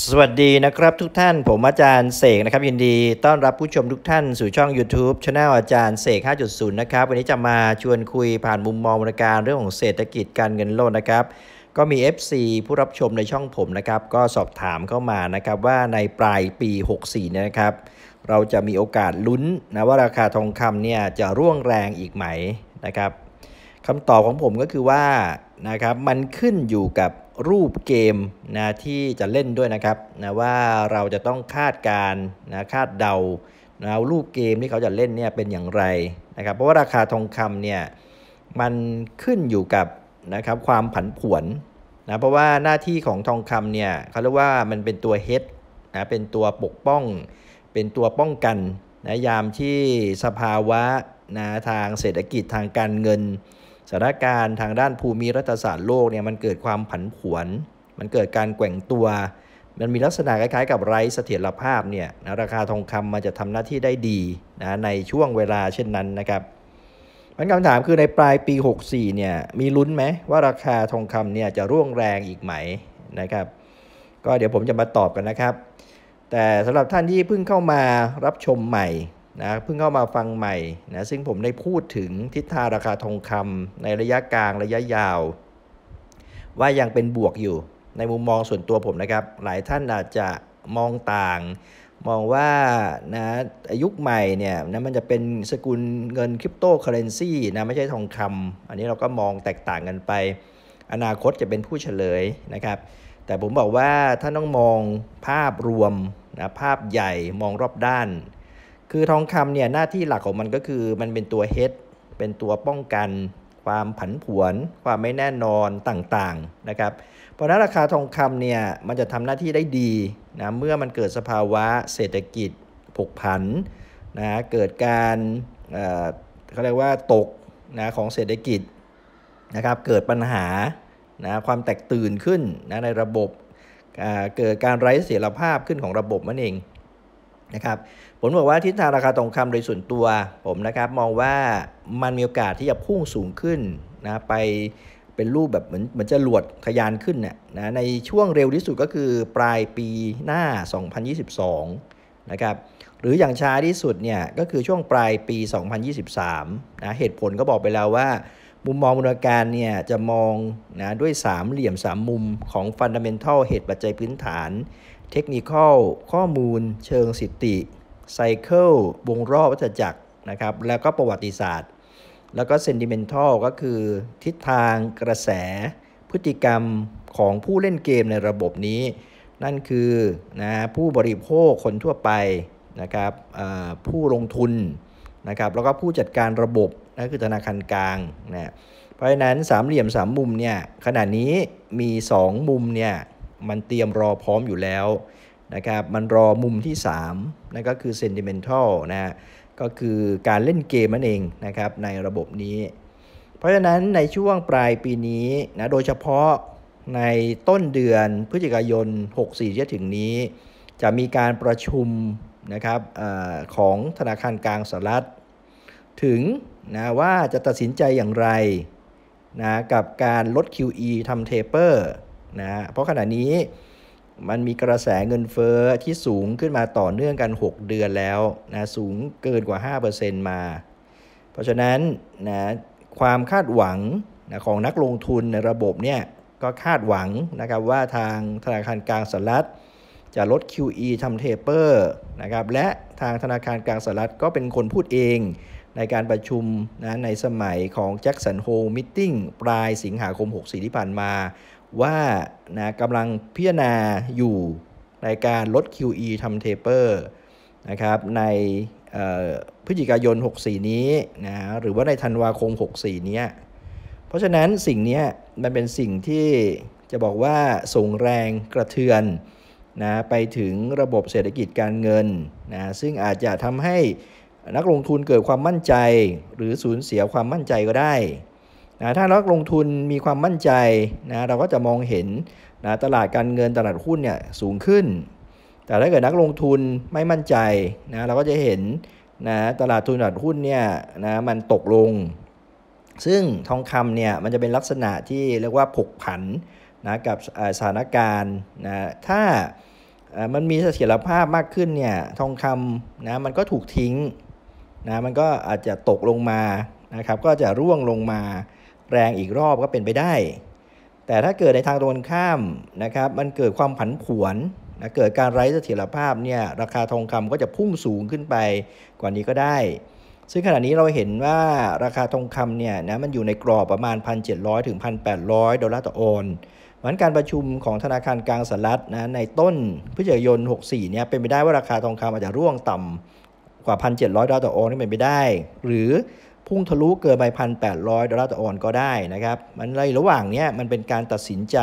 สวัสดีนะครับทุกท่านผมอาจารย์เสกนะครับยินดีต้อนรับผู้ชมทุกท่านสู่ช่อง YouTube ช h anel อาจารย์เสก 5.0นะครับวันนี้จะมาชวนคุยผ่านมุมมองบริการเรื่องของเศรษฐกิจการเงินโลกนะครับ ก็มี FC ผู้รับชมในช่องผมนะครับก็สอบถามเข้ามานะครับว่าในปลายปี 64 นะครับ เราจะมีโอกาสลุ้นนะว่าราคาทองคำเนี่ยจะร่วงแรงอีกไหมนะครับคำตอบของผมก็คือว่านะครับมันขึ้นอยู่กับรูปเกมนะที่จะเล่นด้วยนะครับนะว่าเราจะต้องคาดการนะคาดเดานะรูปเกมที่เขาจะเล่นเนี่ยเป็นอย่างไรนะครับเพราะว่าราคาทองคำเนี่ยมันขึ้นอยู่กับนะครับความผันผวนนะเพราะว่าหน้าที่ของทองคำเนี่ยเขาเรียกว่ามันเป็นตัวเฮดนะเป็นตัวปกป้อง เป็นตัวป้องกันนะยามที่สภาวะนะทางเศรษฐกิจทางการเงินสถานการณ์ทางด้านภูมิรัฐศาสตร์โลกเนี่ยมันเกิดความผันผวน มันเกิดการแกว่งตัว มันมีลักษณะคล้ายๆกับไร้เสถียรภาพเนี่ยนะราคาทองคำมันจะทำหน้าที่ได้ดีนะในช่วงเวลาเช่นนั้นนะครับมันคำถามคือในปลายปี 64เนี่ยมีลุ้นไหมว่าราคาทองคำเนี่ยจะร่วงแรงอีกไหมนะครับ ก็เดี๋ยวผมจะมาตอบกันนะครับ แต่สำหรับท่านที่เพิ่งเข้ามารับชมใหม่นะเพิ่งเข้ามาฟังใหม่นะซึ่งผมได้พูดถึงทิศทางราคาทองคำในระยะกลางระยะยาว ว่ายังเป็นบวกอยู่ ในมุมมองส่วนตัวผมนะครับ หลายท่านอาจจะมองต่าง มองว่านะยุคใหม่เนี่ยนะมันจะเป็นสกุลเงินคริปโตเคอเรนซีนะไม่ใช่ทองคำ อันนี้เราก็มองแตกต่างกันไป อนาคตจะเป็นผู้เฉลยนะครับ แต่ผมบอกว่าท่านต้องมองภาพรวมนะภาพใหญ่มองรอบด้านคือทองคำเนี่ยหน้าที่หลักของมันก็คือมันเป็นตัวเฮดเป็นตัวป้องกัน ความผันผวน ความไม่แน่นอนต่างๆนะครับเพราะนั้นราคาทองคำเนี่ยมันจะทำหน้าที่ได้ดีนะเมื่อมันเกิดสภาวะเศรษฐกิจผกผันนะเกิดการเเขาเรียกว่าตกนะของเศรษฐกิจนะครับเกิดปัญหานะความแตกตื่นขึ้นนะในระบบ เกิดการไร้เสถียรภาพขึ้นของระบบนั่นเองนะครับผมบอกว่าทิศทางราคาทองคำโดยส่วนตัวผมนะครับมองว่ามันมีโอกาสที่จะพุ่งสูงขึ้นนะไปเป็นรูปแบบเหมือนเหมือนจะหลวดทยานขึ้นเนี่ยนะในช่วงเร็วที่สุดก็คือปลายปีหน้า 2022 นะครับหรืออย่างช้าที่สุดเนี่ยก็คือช่วงปลายปี 2023นะเหตุผลก็บอกไปแล้วว่า มุมมองมูลการเนี่ยจะมองนะด้วยสามเหลี่ยมสามมุมของฟันดัมเบนทัลเหตุปัจจัยพื้นฐานเทคนิคข้อมูลเชิงสิทธิไซเคิลวงรอบวัฏจักรนะครับแล้วก็ประวัติศาสตร์ แล้วก็เซนดิเมนทัลก็คือทิศทางกระแสพฤติกรรมของผู้เล่นเกมในระบบนี้ นั่นคือนะผู้บริโภค คนทั่วไปนะครับผู้ลงทุนนะครับแล้วก็ผู้จัดการระบบนั่นคือธนาคารกลางนะเพราะฉะนั้นสามเหลี่ยมสามมุมเนี่ยขณะนี้มี 2 มุมเนี่ยมันเตรียมรอพร้อมอยู่แล้วนะครับ มันรอมุมที่3นั่นก็คือ sentimental นะ ก็คือการเล่นเกมนั่นเองนะครับในระบบนี้ เพราะฉะนั้นในช่วงปลายปีนี้นะโดยเฉพาะในต้นเดือนพฤศจิกายน 64ที่ถึงนี้ จะมีการประชุมนะครับอของธนาคารกลางสหรัฐถึงนะว่าจะตัดสินใจอย่างไรนะกับการลด QE ทำเทเปอร์นะเพราะขณะนี้มันมีกระแสเงินเฟอ้อที่สูงขึ้นมาต่อเนื่องกัน 6 เดือนแล้วนะสูงเกินกว่า 5%มา เพราะฉะนั้นนะความคาดหวังนะของนักลงทุนในระบบเนี่ยก็คาดหวังนะครับว่าทางธนาคารกลางสหรัฐจะลด QE ทำเทเปอร์นะครับและทางธนาคารกลางสหรัฐก็เป็นคนพูดเองในการประชุมนะในสมัยของแจ็คสันโฮมิทติ้งปลายสิงหาคม64ที่ผ่านมาว่านะกำลังพิจารณาอยู่ในการลด QE ทำเทเปอร์นะครับในพฤศจิกายน 64 นี้นะหรือว่าในธันวาคม64นี้เพราะฉะนั้นสิ่งนี้มันเป็นสิ่งที่จะบอกว่าส่งแรงกระเทือนนะไปถึงระบบเศรษฐกิจการเงินนะซึ่งอาจจะทำให้นักลงทุนเกิดความมั่นใจ หรือสูญเสียความมั่นใจก็ได้นะถ้านักลงทุนมีความมั่นใจนะเราก็จะมองเห็นนะตลาดการเงินตลาดหุ้นเนี่ยสูงขึ้น แต่ถ้าเกิดนักลงทุนไม่มั่นใจนะเราก็จะเห็นนะตลาดทุนตลาดหุ้นเนี่ยนะมันตกลง ซึ่งทองคำเนี่ยมันจะเป็นลักษณะที่เรียกว่าผกผันนะกับสถานการณ์นะถ้ามันมีเสถียรภาพมากขึ้นเนี่ยทองคำนะมันก็ถูกทิ้งนะมันก็อาจจะตกลงมานะครับก็จะร่วงลงมาแรงอีกรอบก็เป็นไปได้ แต่ถ้าเกิดในทางตรงข้ามนะครับ มันเกิดความผันผวนนะ เกิดการไร้เสถียรภาพเนี่ย ราคาทองคำก็จะพุ่งสูงขึ้นไป กว่านี้ก็ได้ ซึ่งขณะนี้เราเห็นว่าราคาทองคำเนี่ยนะ มันอยู่ในกรอบประมาณ 1,700ถึง1,800ดอลลาร์ต่อออนวันการประชุมของธนาคารกลางสหรัฐนะ ในต้นพฤศจิกายน64เนี่ย เป็นไปได้ว่าราคาทองคำอาจจะร่วงต่ำกว่า1,700ดอลลาร์ต่อออนนี่เป็นไปได้ หรือพุ่งทะลุเกินไปพันแปดร้อยดอลลาร์ต่อออนก็ได้นะครับ มันในระหว่างเนี้ยมันเป็นการตัดสินใจ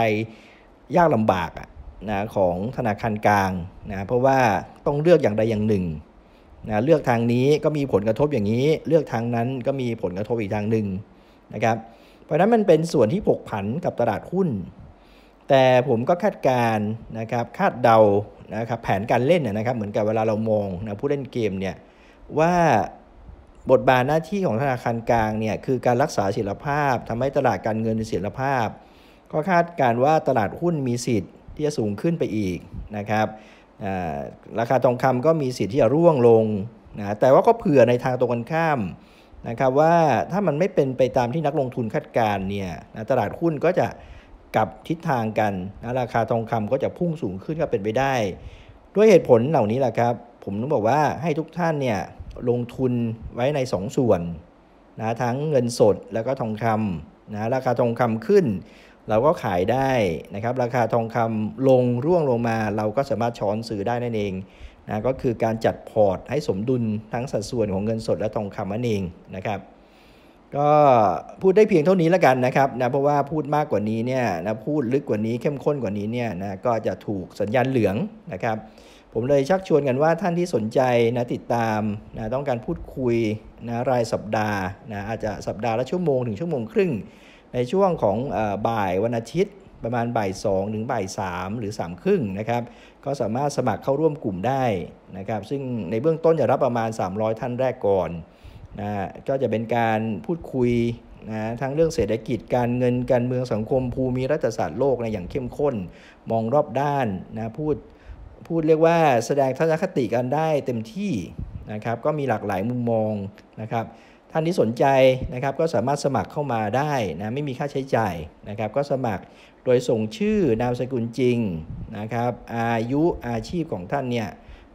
ยากลำบากอะนะของธนาคารกลางนะ เพราะว่าต้องเลือกอย่างใดอย่างหนึ่งนะเลือกทางนี้ก็มีผลกระทบอย่างนี้ เลือกทางนั้นก็มีผลกระทบอีกทางหนึ่งนะครับ เพราะนั้นมันเป็นส่วนที่ผกผันกับตลาดหุ้น แต่ผมก็คาดการนะครับคาดเดานะครับแผนการเล่นนะครับเหมือนกับเวลาเรามองนะผู้เล่นเกมเนี่ยว่าบทบาทหน้าที่ของธนาคารกลางเนี่ยคือการรักษาเสถียรภาพทำให้ตลาดการเงินมีเสถียรภาพก็คาดการว่าตลาดหุ้นมีสิทธิ์ที่จะสูงขึ้นไปอีกนะครับราคาทองคำก็มีสิทธิ์ที่จะร่วงลงนะแต่ว่าก็เผื่อในทางตรงกันข้ามนะครับว่าถ้ามันไม่เป็นไปตามที่นักลงทุนคาดการเนี่ยนะตลาดหุ้นก็จะกลับทิศทางกันนะราคาทองคำก็จะพุ่งสูงขึ้นก็เป็นไปได้ ด้วยเหตุผลเหล่านี้แหละครับผมต้องบอกว่าให้ทุกท่านเนี่ยลงทุนไว้ใน 2 ส่วนนะทั้งเงินสดแล้วก็ทองคำนะราคาทองคำขึ้นเราก็ขายได้นะครับราคาทองคำลงร่วงลงมา เราก็สามารถช้อนซื้อได้นั่นเองนะก็คือการจัดพอร์ตให้สมดุลทั้งสัดส่วนของเงินสดและทองคำนั่นเองนะครับ ก็พูดได้เพียงเท่านี้แล้วกันนะครับนะเพราะว่าพูดมากกว่านี้เนี่ยนะพูดลึกกว่านี้เข้มข้นกว่านี้เนี่ยนะก็จะถูกสัญญาณเหลืองนะครับผมเลยชักชวนกันว่าท่านที่สนใจนะติดตามนะต้องการพูดคุยนะรายสัปดาห์นะอาจจะสัปดาห์ละชั่วโมงถึงชั่วโมงครึ่ง ในช่วงของอบ่ายวันอาทิตย์ประมาณบ่ายงถึงบ่ายมหรือ 3 ครึ่งนะครับก็สามารถสมัครเข้าร่วมกลุ่มได้นะครับซึ่งในเบื้องต้นจะรับประมาณ 300 ท่านแรกก่อนนะก็จะเป็นการพูดคุยนะทั้งเรื่องเศรษฐกิจการเงินการเมืองสังคมภูมิรัฐศาสตร์โลกนะอย่างเข้มข้น มองรอบด้านนะพูดพูดเรียกว่าแสดงทัศนคติกันได้เต็มที่นะครับก็มีหลากหลายมุมมองนะครับท่านที่สนใจนะครับก็สามารถสมัครเข้ามาได้นะไม่มีค่าใช้จ่ายนะครับก็สมัครโดยส่งชื่อนามสกุลจริงนะครับอายุอาชีพของท่านเนี่ย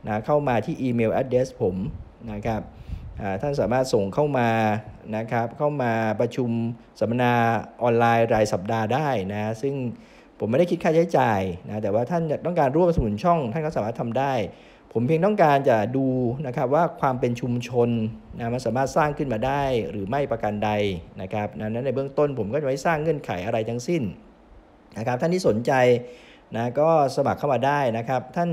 นะเข้ามาที่อีเมลแอดเดสผมนะครับท่านสามารถส่งเข้ามานะครับเข้ามาประชุมสัมมนาออนไลน์รายสัปดาห์ได้นะซึ่งผมไม่ได้คิดค่าใช้จ่ายนะ แต่ว่าท่านต้องการร่วมสมุนช่อง ท่านก็สามารถทำได้ ผมเพียงต้องการจะดูนะครับว่าความเป็นชุมชนนะมันสามารถสร้างขึ้นมาได้หรือไม่ประการใดนะครับนั้นในเบื้องต้นผมก็จะไม่สร้างเงื่อนไขอะไรทั้งสิ้นนะครับ ท่านที่สนใจนะก็สมัครเข้ามาได้นะครับ ท่าน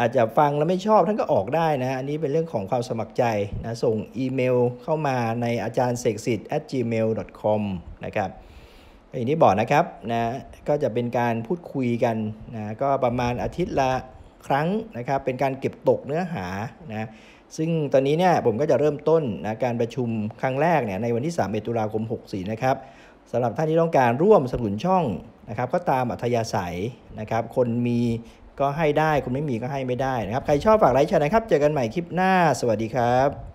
อาจจะฟังแล้วไม่ชอบ ท่านก็ออกได้นะอันนี้เป็นเรื่องของความสมัครใจนะส่งอีเมลเข้ามาในอาจารย์เสกสิทธิ์ at gmail.com นะครับอย่างที่บอกนะครับนะก็จะเป็นการพูดคุยกันนะก็ประมาณอาทิตย์ละครั้งนะครับ เป็นการเก็บตกเนื้อหานะซึ่งตอนนี้เนี่ยผมก็จะเริ่มต้นนะการประชุมครั้งแรกเนี่ยในวันที่3ตุลาคม 64 นะครับสำหรับท่านที่ต้องการร่วมสนุนช่องนะครับ ก็ตามอัธยาศัยนะครับ คนมีก็ให้ได้คนไม่มีก็ให้ไม่ได้นะครับใครชอบฝากไลค์แชร์นะครับ เจอกันใหม่คลิปหน้าสวัสดีครับ